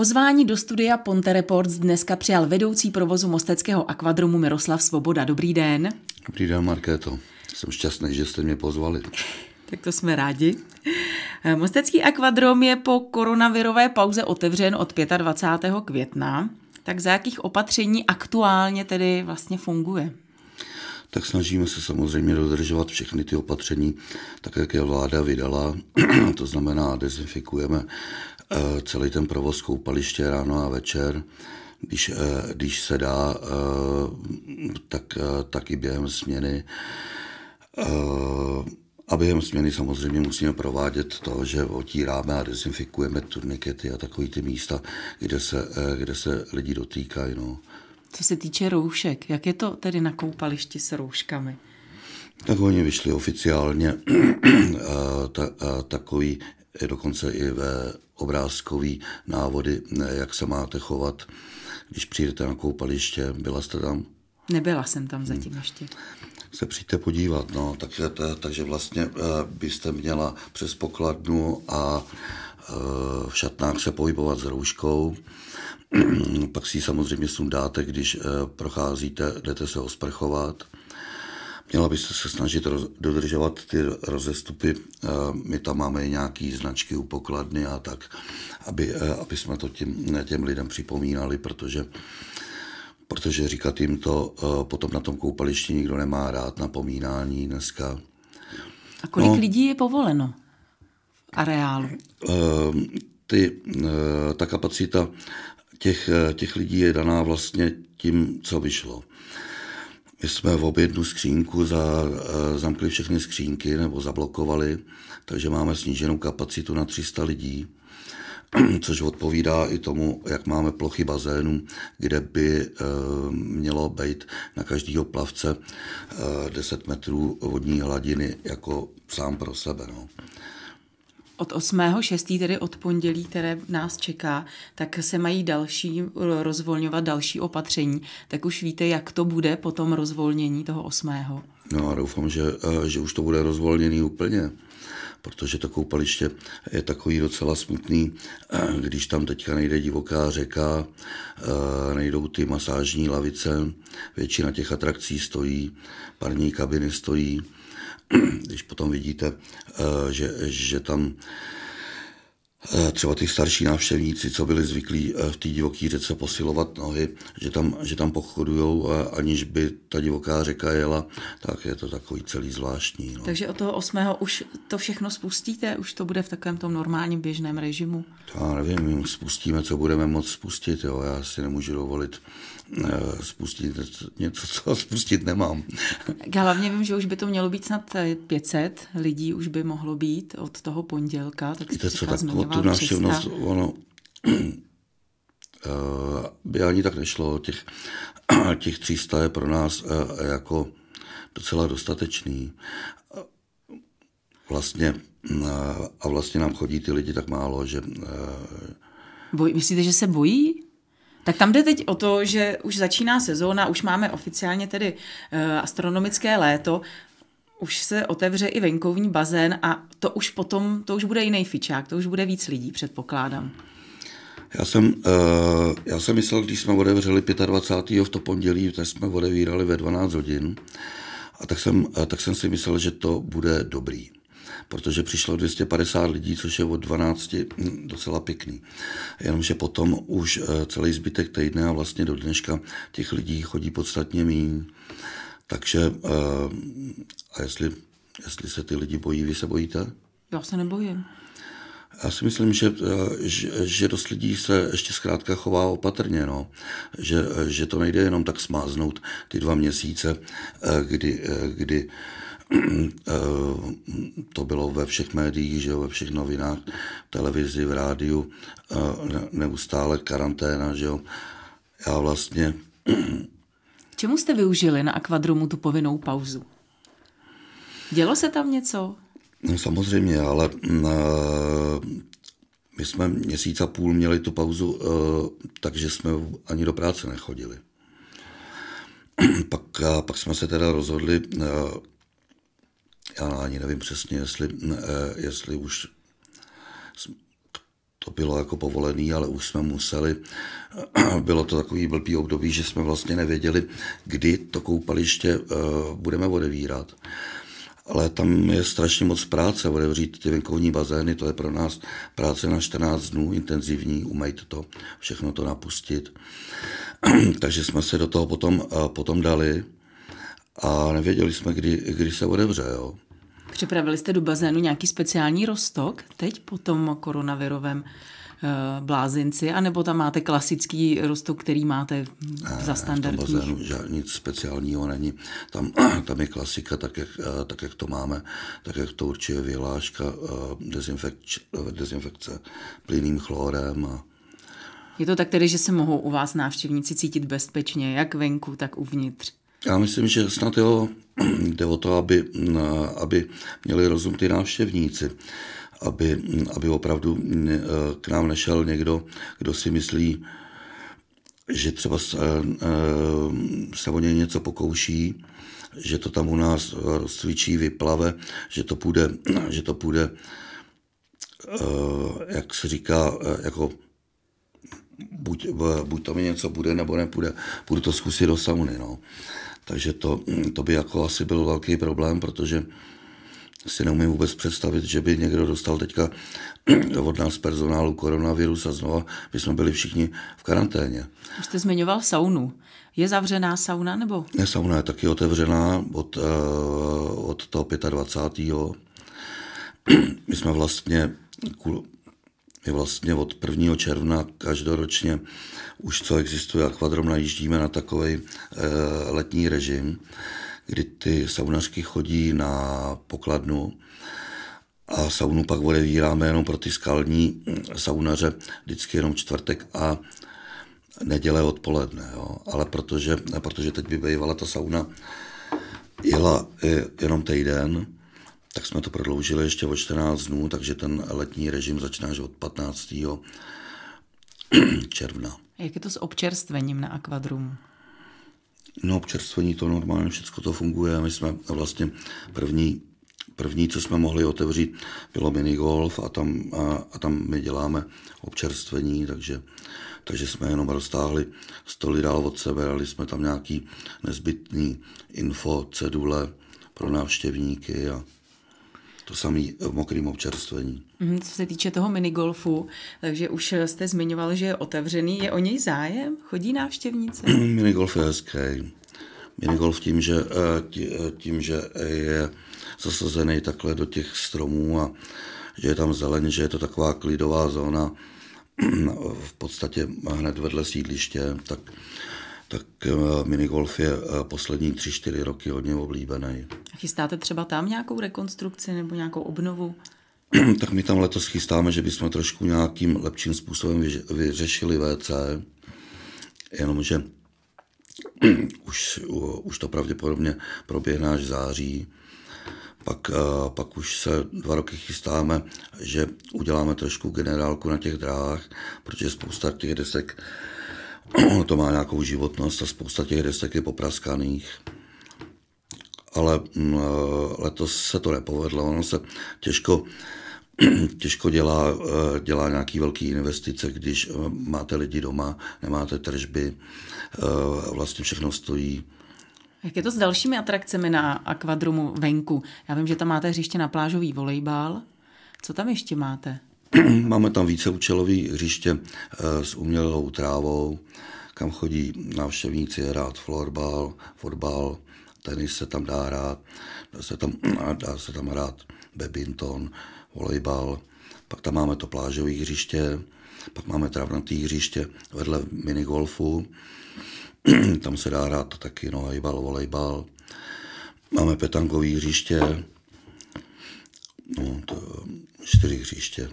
Pozvání do studia Ponte Reports dneska přijal vedoucí provozu Mosteckého akvadromu Miroslav Svoboda. Dobrý den. Dobrý den, Markéto. Jsem šťastný, že jste mě pozvali. Tak to jsme rádi. Eh, Mostecký akvadrom je po koronavirové pauze otevřen od 25. května. Tak za jakých opatření aktuálně tedy vlastně funguje? tak snažíme se samozřejmě dodržovat všechny ty opatření, tak jak je vláda vydala. to znamená, dezinfikujeme Eh, celý ten provoz koupaliště ráno a večer. Když, eh, když se dá, eh, tak, tak i během směny. A během směny samozřejmě musíme provádět to, že otíráme a dezinfikujeme turnikety a takové ty místa, kde se, kde se lidi dotýkají. No. Co se týče roušek, jak je to tedy na koupališti s rouškami? Tak oni vyšli oficiálně ta, takový dokonce i ve obrázkový návody, jak se máte chovat, když přijdete na koupaliště. Byla jste tam? Nebyla jsem tam hmm. zatím hmm. ještě. Se přijďte podívat, no, takže eh, takže vlastně eh, byste měla přes pokladnu a eh, v šatnách se pohybovat s rouškou. Pak si ji samozřejmě sundáte, když procházíte, jdete se osprchovat Měla byste se snažit roz, dodržovat ty rozestupy. Eh, my tam máme nějaké značky u pokladny a tak, aby, eh, aby jsme to těm, těm lidem připomínali, protože protože říkat jim to eh, potom na tom koupališti nikdo nemá rád napomínání dneska. A kolik no, lidí je povoleno v areálu? Ehm, ty, ta kapacita těch, těch lidí je daná vlastně tím, co vyšlo. My jsme v objednu skřínku za, eh, zamkli všechny skřínky nebo zablokovali, takže máme sníženou kapacitu na 300 lidí, což odpovídá i tomu, jak máme plochy bazénu, kde by eh, mělo být na každého plavce 10 eh, metrů vodní hladiny jako sám pro sebe. No od 8.6., tedy od pondělí, které nás čeká, tak se mají další rozvolňovat další opatření. Tak už víte, jak to bude po tom rozvolnění toho 8. No a doufám, že, eh, že už to bude rozvolněný úplně, protože to koupaliště je takový docela smutný, eh, když tam teďka nejde divoká řeka, eh, nejdou ty masážní lavice, většina těch atrakcí stojí, parní kabiny stojí, když potom vidíte, eh, že, že tam Eh, třeba ty starší návštěvníci, co byli zvyklí eh, v té divoké řece posilovat nohy, že tam, že tam pochodujou, aniž by ta divoká řeka jela, tak je to takový celý zvláštní. No. Takže od toho 8. už to všechno spustíte? Už to bude v takovém tom normálním běžném režimu? Já nevím, my spustíme, co budeme moc spustit. Jo. Já si nemůžu dovolit eh, spustit něco, co spustit nemám. Já hlavně vím, že už by to mělo být snad 500 lidí, už by mohlo být od toho pondělka. Tak Víte, co, tak od tu návštěvnost, ono eh, by ani tak nešlo. Těch, těch 300 je pro nás eh, jako docela dostatečný. Eh, vlastně, a vlastně nám chodí ty lidi tak málo, že... Boj, myslíte, že se bojí? Tak tam jde teď o to, že už začíná sezóna, už máme oficiálně tedy astronomické léto už se otevře i venkovní bazén a to už potom, to už bude jiný fičák, to už bude víc lidí, předpokládám. Já jsem, eh, já jsem myslel, když jsme otevřeli 25. v to pondělí, tak jsme otevírali ve 12 hodin, a tak jsem, eh, tak jsem si myslel, že to bude dobrý protože přišlo 250 lidí, což je od 12 hm, docela pěkný. Jenomže potom už eh, celý zbytek týdne a vlastně do dneška těch lidí chodí podstatně méně. Takže eh, a jestli, jestli se ty lidi bojí, vy se bojíte? Já se nebojím. Já si myslím, že, eh, že, že dost lidí se ještě zkrátka chová opatrně, no. že, že to nejde jenom tak smáznout ty dva měsíce, eh, kdy, kdy to bylo ve všech médiích, že jo, ve všech novinách, televizi, v rádiu, neustále karanténa, že jo. Já vlastně čemu jste využili na akvadromu tu povinnou pauzu? Dělo se tam něco? No, samozřejmě, ale uh, my jsme měsíc a půl měli tu pauzu, uh, takže jsme ani do práce nechodili. pak, uh, pak jsme se teda rozhodli, uh, já ani nevím přesně, jestli, uh, jestli už to bylo jako povolený, ale už jsme museli. Bylo to takový blbý období, že jsme vlastně nevěděli, kdy to koupaliště eh, budeme odevírat. Ale tam je strašně moc práce, odevřít ty venkovní bazény, to je pro nás práce na 14 dnů intenzivní, umejt to, všechno to napustit. Takže jsme se do toho potom, eh, potom dali a nevěděli jsme, kdy, kdy se odevře. Jo. Připravili jste do bazénu nějaký speciální rostok teď po tom koronavirovém eh, blázinci, anebo tam máte klasický rostok, který máte za standardní? V tom bazénu žádný, nic speciálního není. Tam, tam je klasika, tak jak, eh, tak jak to máme, tak jak to určuje vyhláška eh, dezinfekce, dezinfekce plynným chlorem a je to tak tedy, že se mohou u vás návštěvníci cítit bezpečně, jak venku, tak uvnitř? Já myslím, že snad jo, jde o to, aby, mm, aby měli rozum ty návštěvníci, aby, mm, aby opravdu eh, k nám nešel někdo, kdo si myslí, že třeba se, eh, eh, se o něj něco pokouší, že to tam u nás rozcvičí, vyplave, že to půjde, že to půjde jak se říká, jako buď, buď to mi něco bude, nebo nepůjde, budu to zkusit do sauny, no. Takže to, to by jako asi byl velký problém, protože si neumím vůbec představit, že by někdo dostal teďka od nás personálu koronavirus a znova by jsme byli všichni v karanténě. Už jste zmiňoval saunu. Je zavřená sauna nebo? Ne, sauna je taky otevřená od, eh, od toho 25. My jsme vlastně my vlastně od 1. června každoročně už co existuje akvadrom, najíždíme na takový eh, letní režim, kdy ty saunařky chodí na pokladnu a saunu pak odevíráme jenom pro ty skalní hm, saunaře, vždycky jenom čtvrtek a neděle odpoledne, jo. ale protože, protože teď by bývala ta sauna jela eh, jenom týden, tak jsme to prodloužili ještě o 14 dnů, takže ten letní režim začíná až od 15. června. Jak je to s občerstvením na Aquadrum? No občerstvení to normálně, všechno to funguje. My jsme vlastně první, první, co jsme mohli otevřít, bylo minigolf a tam, a, a tam my děláme občerstvení, takže, takže jsme jenom roztáhli stoly dál od sebe, dali jsme tam nějaký nezbytný info, cedule pro návštěvníky a, to samé v eh, mokrém občerstvení. Mhm, co se týče toho minigolfu, takže už jste zmiňoval, že je otevřený. Je o něj zájem? Chodí návštěvníci? minigolf je hezký. Minigolf tím, že, eh, eh, tím, že je zasazený takhle do těch stromů a že je tam zeleň, že je to taková klidová zóna v podstatě hned vedle sídliště, tak tak eh, minigolf je eh, poslední tři čtyři roky hodně oblíbený. Chystáte třeba tam nějakou rekonstrukci nebo nějakou obnovu? tak my tam letos chystáme, že bychom trošku nějakým lepším způsobem vyřešili WC, jenomže už, už to pravděpodobně proběhne až září. Pak, eh, pak už se dva roky chystáme, že uděláme trošku generálku na těch dráhách, protože spousta těch desek to má nějakou životnost a spousta těch desek je popraskaných. Ale mm, eh, letos se to nepovedlo, ono se těžko, těžko dělá, eh, dělá nějaký velký investice, když eh, máte lidi doma, nemáte tržby, vlastně všechno stojí. Jak je to s dalšími atrakcemi na akvadrumu venku? Já vím, že tam máte hřiště na plážový volejbal. Co tam ještě máte? Máme tam víceúčelový hřiště eh, s umělou trávou, kam chodí návštěvníci hrát florbal, fotbal, tenis se tam dá hrát, dá se tam, dá se tam hrát bebinton, volejbal, pak tam máme to plážové hřiště, pak máme travnatý hřiště vedle minigolfu, tam se dá hrát taky nohajbal, volejbal, máme petangové hřiště, no, to čtyři hřiště.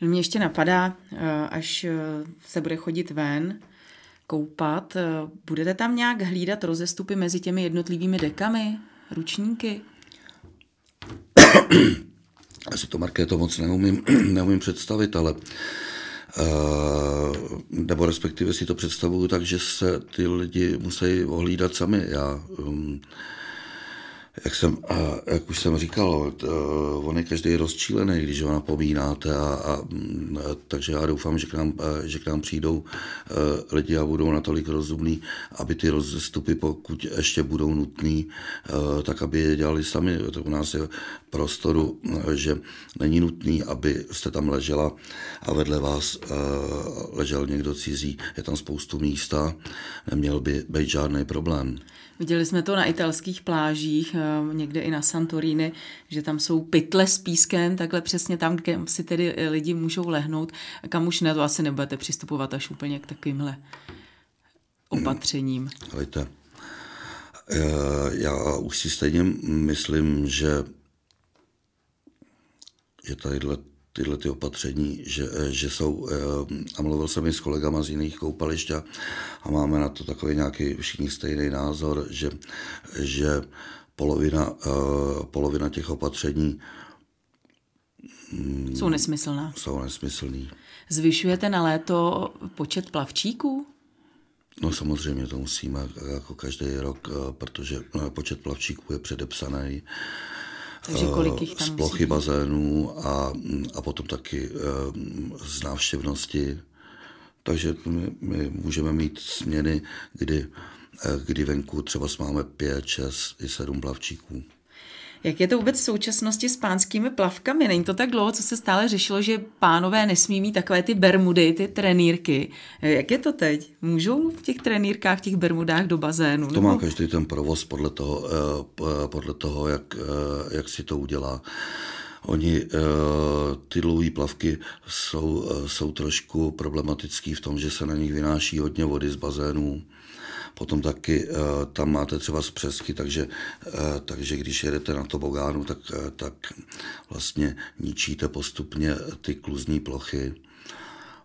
Mě ještě napadá, eh, až eh, se bude chodit ven, koupat, eh, budete tam nějak hlídat rozestupy mezi těmi jednotlivými dekami, ručníky? Já si to, Markéto, moc neumím, neumím představit, ale nebo respektive si to představuju tak, že se ty lidi musí ohlídat sami. Já um, jak, jsem, jak už jsem říkal, eh, on je každý rozčílený, když ho napomínáte, a, a, a, mm, eh, takže já doufám, že k nám, eh, že k nám přijdou lidi a budou natolik rozumní, aby ty rozestupy, pokud ještě budou nutný, tak aby je dělali sami. To u nás je prostoru, že není nutný, aby jste tam ležela a vedle vás ležel někdo cizí. Je tam spoustu místa, neměl by být žádný problém. Viděli jsme to na italských plážích, Eh, někde i na Santorini, že tam jsou pytle s pískem, takhle přesně tam, kde si tedy eh, lidi můžou lehnout, kam už na to asi nebudete přistupovat až úplně k takovýmhle opatřením. Víte, eh, já už si stejně myslím, že že tadyhle tyhle ty opatření, že, že jsou, a mluvil jsem i s kolegama z jiných koupališť a, a máme na to takový nějaký všichni stejný názor, že, že polovina, eh, polovina těch opatření mm, jsou nesmyslná. Jsou nesmyslný. Zvyšujete na léto počet plavčíků? No samozřejmě to musíme jako každý rok, eh, protože eh, počet plavčíků je předepsaný. Takže kolik jich tam Z plochy bazénů a, mm, a potom taky z návštěvnosti. Takže my, my můžeme mít směny, kdy Eh, kdy venku třeba máme 5, 6 i 7 plavčíků. Jak je to vůbec v současnosti s pánskými plavkami? Není to tak dlouho, co se stále řešilo, že pánové nesmí mít takové ty bermudy, ty trenýrky. Eh, jak je to teď? Můžou v těch trenýrkách, v těch bermudách do bazénu? To nebo? má každý ten provoz podle toho, eh, podle toho jak, jak si to udělá. Oni, ty dlouhé plavky jsou, jsou trošku problematický v tom, že se na nich vynáší hodně vody z bazénů Potom taky eh, tam máte třeba zpřesky, takže, eh, takže když jedete na tobogánu, tak, eh, tak vlastně ničíte postupně ty kluzní plochy.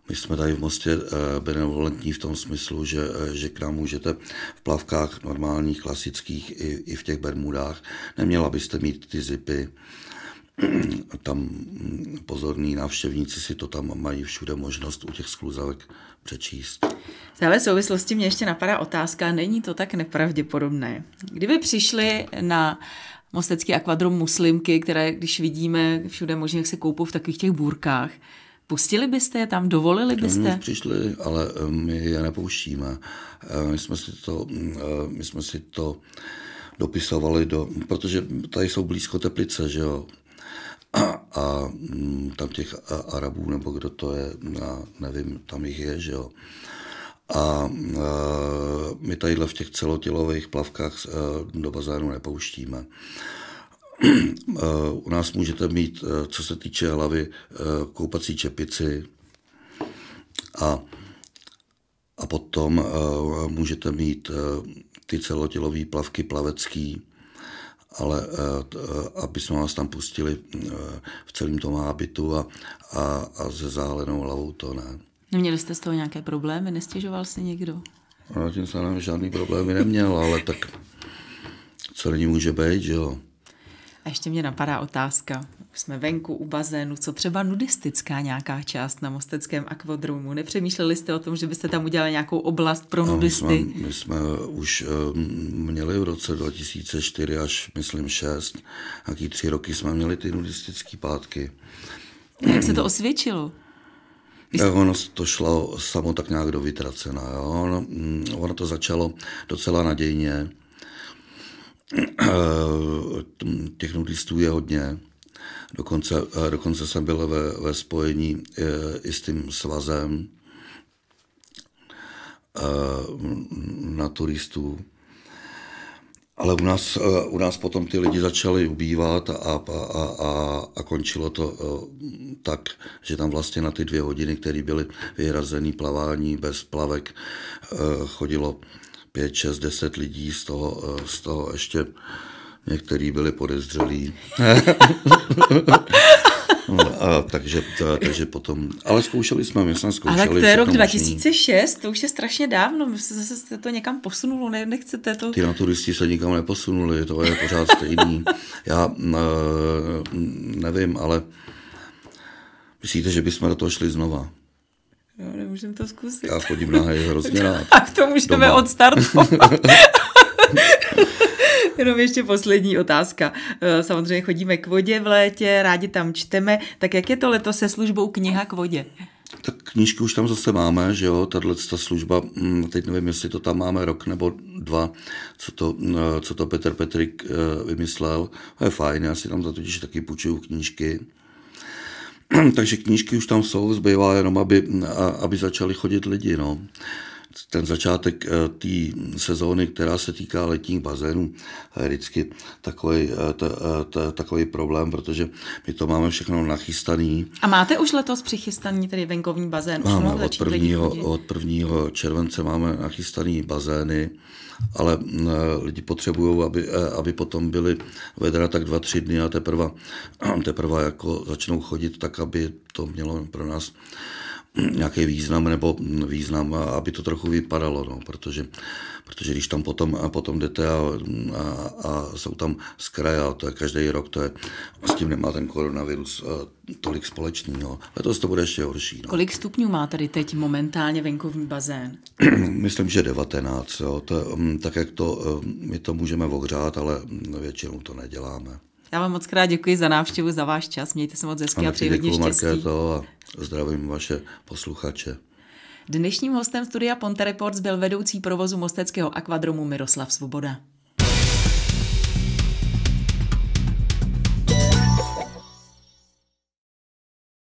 My jsme tady v Mostě benevolentní v tom smyslu, že, že k nám můžete v plavkách normálních, klasických i, i v těch bermudách. Neměla byste mít ty zipy tam mm, pozorní návštěvníci si to tam mají všude možnost u těch skluzavek přečíst. V téhle souvislosti mě ještě napadá otázka, není to tak nepravděpodobné. Kdyby přišli na mostecký akvadrum muslimky, které, když vidíme všude možně, jak se koupou v takových těch bůrkách, Pustili byste je tam, dovolili byste? Oni přišli, ale my je nepouštíme. E, my jsme si to, mm, e, my jsme si to dopisovali do, protože tady jsou blízko Teplice, že jo. a mm, tam těch Arabů, nebo kdo to je, já nevím, tam jich je, že jo. A e, my tadyhle v těch celotělových plavkách e, do bazánu nepouštíme. E, u nás můžete mít, co se týče hlavy, koupací čepici a, a potom můžete mít ty celotělové plavky plavecký, ale eh, eh, aby jsme vás tam pustili eh, v celém tom hábitu a, a, a se zálenou hlavou, to ne. Neměli jste z toho nějaké problémy? Nestěžoval si někdo? No, tím jsem žádný problémy neměl, ale tak co není může být, že jo. A ještě mě napadá otázka. Jsme venku u bazénu, co třeba nudistická nějaká část na Mosteckém akvodromu? Nepřemýšleli jste o tom, že byste tam udělali nějakou oblast pro nudisty? No, my, jsme, my jsme už eh, měli v roce 2004 až myslím 6, nějaký tři roky jsme měli ty nudistické pátky. A jak se to osvědčilo? Jste... Eh, ono to šlo samo tak nějak do vytracena. Jo? Ono, mm, ono to začalo docela nadějně eh, buddhistů je hodně. Dokonce, eh, dokonce jsem byl ve, ve spojení eh, i s tím svazem eh, naturistů. Ale u nás, u nás potom ty lidi začaly ubývat a, a, a, a končilo to tak, že tam vlastně na ty dvě hodiny, které byly vyhrazené plavání bez plavek, chodilo 5, 6, 10 lidí, z toho, z toho ještě Někteří byli podezřelí. No, a, takže, a, takže potom, ale zkoušeli jsme, my jsme zkoušeli. Ale to je rok 2006, to už je strašně dávno, my se zase se to někam posunulo, ne, nechcete to... Ty naturisti se nikam neposunuli, to je pořád stejný. Já e, nevím, ale myslíte, že bychom do toho šli znova? Jo, nemůžeme to zkusit. Já chodím na hrozně rád. A to můžeme Doma. odstartovat. Jenom ještě poslední otázka. Eh, samozřejmě chodíme k vodě v létě, rádi tam čteme. Tak jak je to leto se službou kniha k vodě? Tak knížky už tam zase máme, že jo, tahle ta služba, mm, teď nevím, jestli to tam máme rok nebo dva, co to, eh, co to Petr Petrik eh, vymyslel. to je fajn, já si tam za totiž taky půjčuju knížky. Takže knížky už tam jsou, zbývá jenom, aby, mm, aby začali chodit lidi, no ten začátek eh, té sezóny, která se týká letních bazénů, je eh, vždycky takový, eh, t, t, takový problém, protože my to máme všechno nachystané. A máte už letos přichystaný tedy venkovní bazén? Už máme, od prvního, od prvního července máme nachystaný bazény, ale mm, lidi potřebují, aby, aby potom byly vedra tak dva, tři dny a teprve, teprve jako začnou chodit tak, aby to mělo pro nás nějaký význam nebo význam, aby to trochu vypadalo, no, protože, protože když tam potom, a potom jdete a, a, a jsou tam z kraje, to je každý rok, to je, s tím nemá ten koronavirus e, tolik společného. No. Letos to bude ještě horší. No. Kolik stupňů má tady teď momentálně venkovní bazén? Myslím, že 19. Jo. To, mm, tak jak to, e, my to můžeme ohřát, ale většinou to neděláme. Já vám moc krát děkuji za návštěvu, za váš čas. Mějte se moc hezky a, a přeji hodně štěstí. Markéto Zdravím vaše posluchače. Dnešním hostem studia Ponte Reports byl vedoucí provozu Mosteckého akvadromu Miroslav Svoboda.